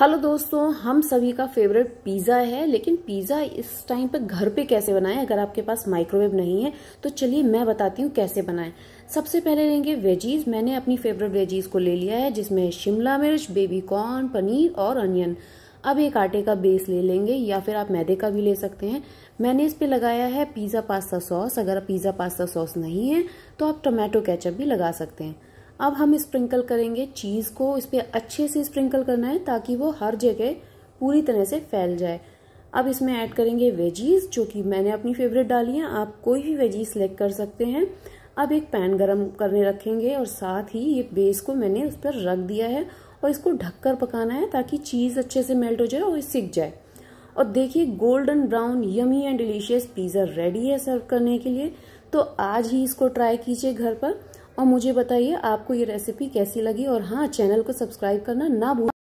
hello दोस्तों हम सभी का फेवरेट पिज़्ज़ा है लेकिन पिज़्ज़ा इस टाइम पर घर पे कैसे बनाएं अगर आपके पास माइक्रोवेव नहीं है तो चलिए मैं बताती हूँ कैसे बनाएं सबसे पहले लेंगे वेजीज मैंने अपनी फेवरेट वेजीज को ले लिया है जिसमें शिमला मिर्च बेबी कॉर्न पनीर और अनियन अब एक आटे का बेस ले लेंगे या फिर आप मैदे का भी ले सकते हैं मैंने इस पे लगाया है पिज़्ज़ा पास्ता सॉस अगर पिज़्ज़ा पास्ता सॉस नहीं है तो आप टोमेटो केचप भी लगा सकते हैं अब हम स्प्रिंकल करेंगे चीज़ को इस पर अच्छे से स्प्रिंकल करना है ताकि वो हर जगह पूरी तरह से फैल जाए अब इसमें ऐड करेंगे वेजीज जो कि मैंने अपनी फेवरेट डाली है आप कोई भी वेजीज सेलेक्ट कर सकते हैं अब एक पैन गरम करने रखेंगे और साथ ही ये बेस को मैंने उस पर रख दिया है और इसको ढककर पकाना है ताकि चीज़ अच्छे से मेल्ट हो जाए और सिक जाए और देखिए golden brown yummy and delicious pizza ready है सर्व करने के लिए तो आज ही इसको ट्राई कीजिए घर पर और मुझे बताइए आपको ये रेसिपी कैसी लगी और हाँ चैनल को सब्सक्राइब करना ना भूल